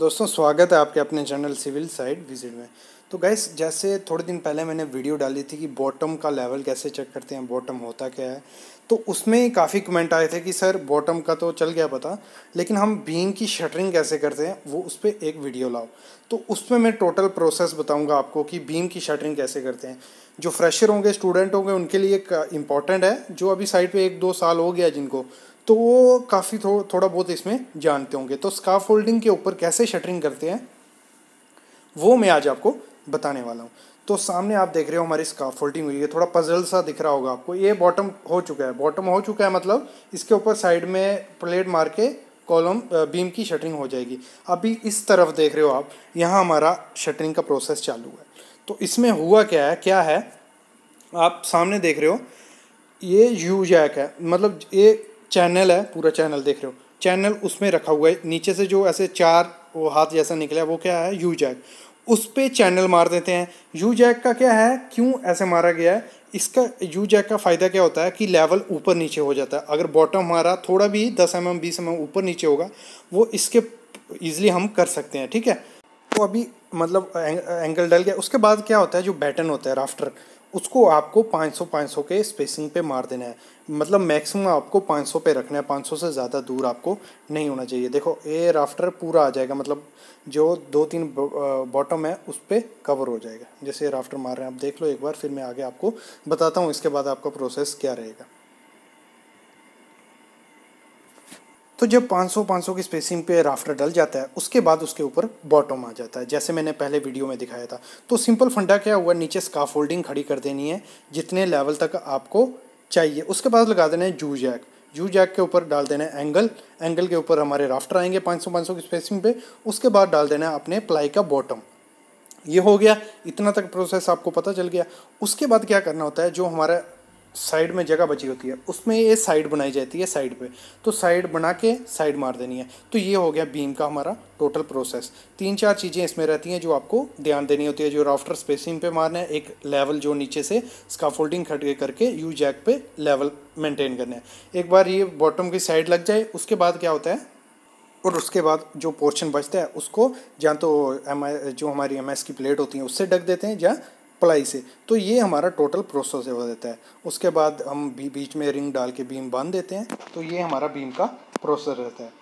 दोस्तों स्वागत है आपके अपने चैनल सिविल साइड विजिट में तो गैस जैसे थोड़े दिन पहले मैंने वीडियो डाली थी कि बॉटम का लेवल कैसे चेक करते हैं बॉटम होता क्या है तो उसमें काफ़ी कमेंट आए थे कि सर बॉटम का तो चल गया पता लेकिन हम बीम की शटरिंग कैसे करते हैं वो उस पर एक वीडियो लाओ तो उसमें मैं टोटल प्रोसेस बताऊंगा आपको कि बीम की शटरिंग कैसे करते हैं जो फ्रेशर होंगे स्टूडेंट होंगे उनके लिए इंपॉर्टेंट है जो अभी साइड पर एक दो साल हो गया जिनको तो वो काफ़ी थो, थोड़ा बहुत इसमें जानते होंगे तो स्काफ होल्डिंग के ऊपर कैसे शटरिंग करते हैं वो मैं आज आपको बताने वाला हूँ तो सामने आप देख रहे हो हमारी स्काफ होल्डिंग हुई है थोड़ा पजल सा दिख रहा होगा आपको ये बॉटम हो चुका है बॉटम हो चुका है मतलब इसके ऊपर साइड में प्लेट मार के कॉलम बीम की शटरिंग हो जाएगी अभी इस तरफ देख रहे हो आप यहाँ हमारा शटरिंग का प्रोसेस चालू है तो इसमें हुआ क्या है क्या है आप सामने देख रहे हो ये यू जैक है मतलब ये चैनल है पूरा चैनल देख रहे हो चैनल उसमें रखा हुआ है नीचे से जो ऐसे चार वो हाथ जैसा निकला है वो क्या है यू जैक उस पर चैनल मार देते हैं यू जैक का क्या है क्यों ऐसे मारा गया है इसका यू जैक का फ़ायदा क्या होता है कि लेवल ऊपर नीचे हो जाता है अगर बॉटम हमारा थोड़ा भी दस एम mm, एम बीस एम mm एम ऊपर नीचे होगा वो इसके ईजिली हम कर सकते हैं ठीक है तो अभी मतलब एंगल डल गया उसके बाद क्या होता है जो बैटन होता है राफ्टर उसको आपको 500 500 के स्पेसिंग पे मार देना है मतलब मैक्सिमम आपको 500 पे रखना है 500 से ज़्यादा दूर आपको नहीं होना चाहिए देखो ये राफ्टर पूरा आ जाएगा मतलब जो दो तीन बॉटम है उस पर कवर हो जाएगा जैसे राफ्टर मार रहे हैं आप देख लो एक बार फिर मैं आगे आपको बताता हूँ इसके बाद आपका प्रोसेस क्या रहेगा तो जब 500 500 की स्पेसिंग पे राफ्टर डल जाता है उसके बाद उसके ऊपर बॉटम आ जाता है जैसे मैंने पहले वीडियो में दिखाया था तो सिंपल फंडा क्या हुआ नीचे स्काफ होल्डिंग खड़ी कर देनी है जितने लेवल तक आपको चाहिए उसके बाद लगा देना है जू जैक जू जैक के ऊपर डाल देना है एंगल एंगल के ऊपर हमारे राफ्टर आएंगे पाँच सौ की स्पेसिंग पे उसके बाद डाल देना है अपने प्लाई का बॉटम ये हो गया इतना तक प्रोसेस आपको पता चल गया उसके बाद क्या करना होता है जो हमारा साइड में जगह बची होती है उसमें ये साइड बनाई जाती है साइड पे तो साइड बना के साइड मार देनी है तो ये हो गया बीम का हमारा टोटल प्रोसेस तीन चार चीज़ें इसमें रहती हैं जो आपको ध्यान देनी होती है जो राफ्टर स्पेसिंग पे मारना है एक लेवल जो नीचे से फोल्डिंग खट के करके यू जैक पे लेवल मेंटेन करना है एक बार ये बॉटम की साइड लग जाए उसके बाद क्या होता है और उसके बाद जो पोर्शन बचता है उसको या तो एम जो हमारी एम की प्लेट होती है उससे ढक देते हैं या प्लाई से तो ये हमारा टोटल प्रोसेस हो जाता है उसके बाद हम बी बीच में रिंग डाल के बीम बांध देते हैं तो ये हमारा बीम का प्रोसेस रहता है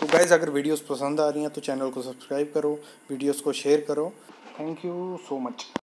तो गाइज़ अगर वीडियोस पसंद आ रही हैं तो चैनल को सब्सक्राइब करो वीडियोस को शेयर करो थैंक यू सो मच